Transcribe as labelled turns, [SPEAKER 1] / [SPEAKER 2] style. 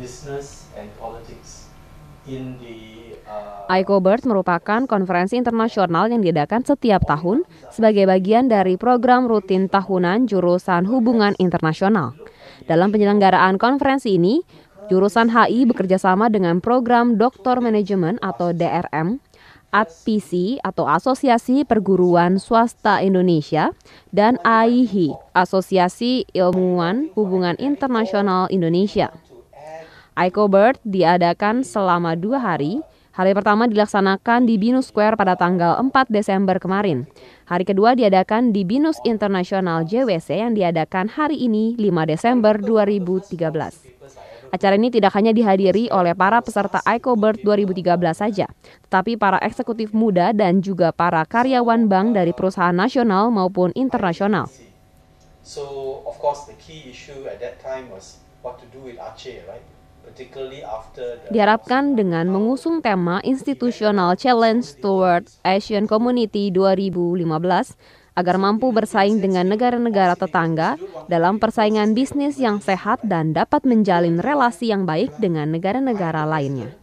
[SPEAKER 1] business uh,
[SPEAKER 2] merupakan konferensi internasional yang diadakan setiap tahun sebagai bagian dari program rutin tahunan jurusan hubungan internasional. Dalam penyelenggaraan konferensi ini, jurusan HI bekerjasama dengan program Doktor Manajemen atau DRM, ATPC atau Asosiasi Perguruan Swasta Indonesia, dan AIHI, Asosiasi Ilmuwan Hubungan Internasional Indonesia. Ico Bird diadakan selama dua hari. Hari pertama dilaksanakan di Binus Square pada tanggal 4 Desember kemarin. Hari kedua diadakan di Binus Internasional JWC yang diadakan hari ini 5 Desember 2013. Acara ini tidak hanya dihadiri oleh para peserta Ico Bird 2013 saja, tetapi para eksekutif muda dan juga para karyawan bank dari perusahaan nasional maupun internasional.
[SPEAKER 1] So, of course, the key issue at that time was what to do with Aceh, right? Diharapkan
[SPEAKER 2] dengan mengusung tema Institutional Challenge Toward Asian Community 2015 agar mampu bersaing dengan negara-negara tetangga dalam persaingan bisnis yang sehat dan dapat menjalin relasi yang baik dengan negara-negara lainnya.